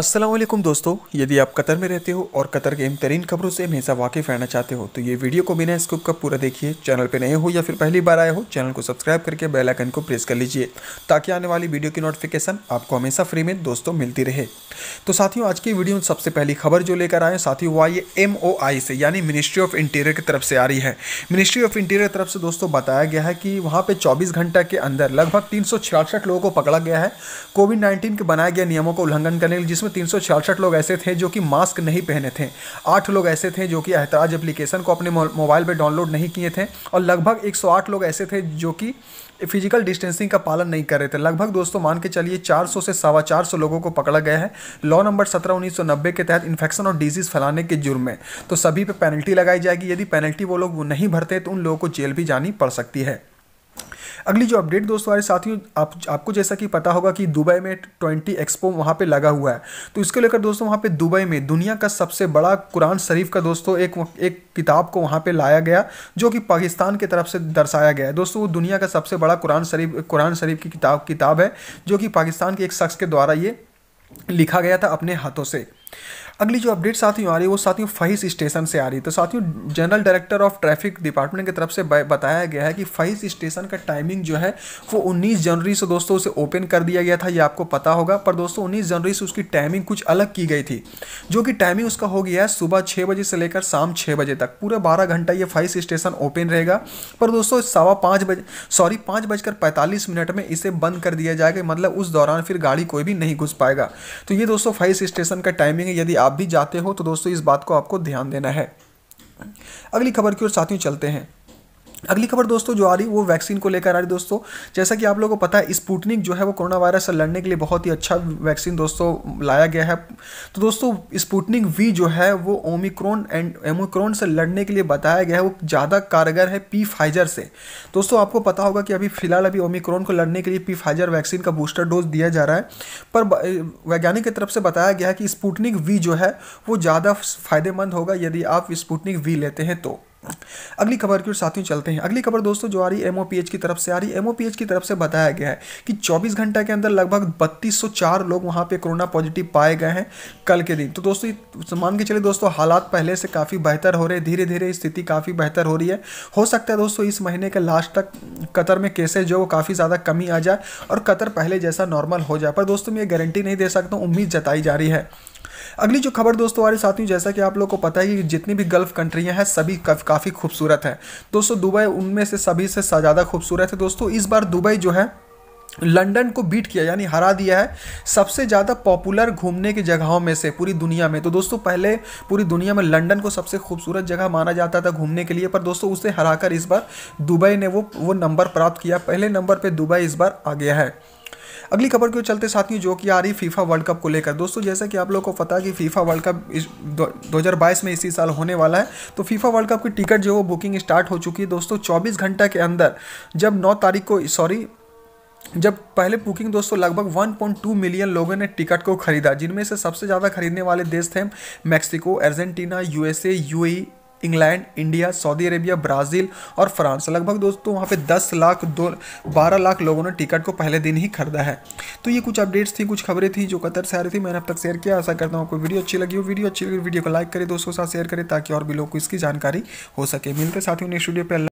असलम दोस्तों यदि आप कतर में रहते हो और कतर के इन तरीन खबरों से हमेशा वाकिफ रहना चाहते हो तो ये वीडियो को बिना स्कूप का पूरा देखिए चैनल पर नए हो या फिर पहली बार आए हो चैनल को सब्सक्राइब करके बेल आइकन को प्रेस कर लीजिए ताकि आने वाली वीडियो की नोटिफिकेशन आपको हमेशा फ्री में दोस्तों मिलती रहे तो साथियों आज की वीडियो में सबसे पहली खबर जो लेकर आए साथियों हुआ ये एम से यानी मिनिस्ट्री ऑफ इंटीरियर की तरफ से आ रही है मिनिस्ट्री ऑफ इंटीरियर की तरफ से दोस्तों बताया गया है कि वहाँ पर चौबीस घंटा के अंदर लगभग तीन लोगों को पकड़ा गया है कोविड नाइन्टीन के बनाए गए नियमों का उल्लंघन करने जिसमें तीन लोग ऐसे थे जो कि मास्क नहीं पहने थे आठ लोग ऐसे थे जो कि एहतराज एप्लीकेशन को अपने मोबाइल पर डाउनलोड नहीं किए थे और लगभग 108 लोग ऐसे थे जो कि फिजिकल डिस्टेंसिंग का पालन नहीं कर रहे थे लगभग दोस्तों मान के चलिए 400 से सवा चार सौ लोगों को पकड़ा गया है लॉ नंबर सत्रह उन्नीस सौ नब्बे के तहत इन्फेक्शन और डिजीज़ फैलाने के जुर्म में तो सभी पे पेनल्टी लगाई जाएगी यदि पेनल्टी वो लोग नहीं भरते तो उन लोगों को जेल भी जानी पड़ सकती है अगली जो अपडेट दोस्तों हमारे साथियों आप, आपको जैसा कि पता होगा कि दुबई में ट्वेंटी एक्सपो वहाँ पर लगा हुआ है तो इसको लेकर दोस्तों वहाँ पर दुबई में दुनिया का सबसे बड़ा कुरान शरीफ का दोस्तों एक एक किताब को वहाँ पर लाया गया जो कि पाकिस्तान की तरफ से दर्शाया गया है दोस्तों वो दुनिया का सबसे बड़ा कुरान शरीफ कुरान शरीफ की किताब किताब है जो कि पाकिस्तान के एक शख्स के द्वारा ये लिखा गया था अपने हाथों से अगली जो अपडेट साथियों आ रही है वो साथियों फहीस स्टेशन से आ रही है तो साथियों general director of traffic department की तरफ से बताया गया है कि फहीस स्टेशन का टाइमिंग जो है वो 19 जनवरी से दोस्तों उसे ओपन कर दिया गया था ये आपको पता होगा पर दोस्तों उन्नीस जनवरी से उसकी टाइमिंग कुछ अलग की गई थी जो कि टाइमिंग उसका हो गया है सुबह छः बजे से लेकर शाम छः बजे तक पूरे बारह घंटा ये फहीस स्टेशन ओपन रहेगा पर दोस्तों सवा पाँच बजे सॉरी पाँच बजकर पैंतालीस मिनट में इसे बंद कर दिया जाएगा मतलब उस दौरान फिर गाड़ी कोई भी नहीं घुस पाएगा तो ये दोस्तों फहीस स्टेशन का टाइमिंग है यदि आप आप भी जाते हो तो दोस्तों इस बात को आपको ध्यान देना है अगली खबर की ओर साथियों चलते हैं अगली खबर दोस्तों जो आ रही वो वैक्सीन को लेकर आ रही दोस्तों जैसा कि आप लोगों को पता है स्पुटनिक जो है वो कोरोना वायरस से लड़ने के लिए बहुत ही अच्छा वैक्सीन दोस्तों लाया गया है तो दोस्तों स्पुटनिक वी जो है वो ओमिक्रोन एंड एमोक्रोन से लड़ने के लिए बताया गया है वो ज़्यादा कारगर है पी फाइजर से दोस्तों आपको पता होगा कि अभी फिलहाल अभी ओमिक्रोन को लड़ने के लिए पी फाइजर वैक्सीन का बूस्टर डोज दिया जा रहा है पर वैज्ञानिक की तरफ से बताया गया है कि स्पुटनिक वी जो है वो ज़्यादा फायदेमंद होगा यदि आप स्पुटनिक वी लेते हैं तो अगली खबर की ओर साथियों चलते हैं अगली खबर दोस्तों जो आ रही है एमओपीएच की तरफ से आ रही है एमओपीएच की तरफ से बताया गया है कि 24 घंटे के अंदर लगभग 3204 लोग वहां पे कोरोना पॉजिटिव पाए गए हैं कल के दिन तो दोस्तों मान के चले दोस्तों हालात पहले से काफ़ी बेहतर हो रहे हैं धीरे धीरे स्थिति काफ़ी बेहतर हो रही है हो सकता है दोस्तों इस महीने के लास्ट तक कतर में केसेज जो काफ़ी ज़्यादा कमी आ जाए और कतर पहले जैसा नॉर्मल हो जाए पर दोस्तों मैं ये गारंटी नहीं दे सकता हूँ उम्मीद जताई जा रही है अगली जो खबर दोस्तों हमारे साथ ही जैसा कि आप लोग को पता है कि जितनी भी गल्फ कंट्रियाँ हैं सभी काफ़ी खूबसूरत हैं दोस्तों दुबई उनमें से सभी से ज़्यादा खूबसूरत है दोस्तों इस बार दुबई जो है लंदन को बीट किया यानी हरा दिया है सबसे ज़्यादा पॉपुलर घूमने की जगहों में से पूरी दुनिया में तो दोस्तों पहले पूरी दुनिया में लंदन को सबसे खूबसूरत जगह माना जाता था घूमने के लिए पर दोस्तों उसे हराकर इस बार दुबई ने वो वो नंबर प्राप्त किया पहले नंबर पे दुबई इस बार आ गया है अगली खबर क्यों चलते साथियों जो कि आ रही फीफा वर्ल्ड कप को लेकर दोस्तों जैसा कि आप लोगों को पता है कि फीफा वर्ल्ड कप इस दो में इसी साल होने वाला है तो फीफा वर्ल्ड कप की टिकट जो है वो बुकिंग स्टार्ट हो चुकी है दोस्तों चौबीस घंटा के अंदर जब नौ तारीख को सॉरी जब पहले बुकिंग दोस्तों लगभग 1.2 मिलियन लोगों ने टिकट को खरीदा जिनमें से सबसे ज़्यादा खरीदने वाले देश थे Mexico Argentina USA UAE England India Saudi Arabia Brazil और फ्रांस लगभग दोस्तों वहाँ पे 10 लाख दो बारह लाख लोगों ने टिकट को पहले दिन ही खरीदा है तो ये कुछ अपडेट्स थी कुछ खबरें थी जो कतर से आ रही थी मैंने अब तक शेयर किया ऐसा करता हूँ कोई वीडियो अच्छी लगी हो वीडियो अच्छी लगी वीडियो को लाइक करें दोस्तों के साथ शेयर करें ताकि और भी लोग को इसकी जानकारी हो सके मिलते साथियों नेक्स्ट वीडियो पर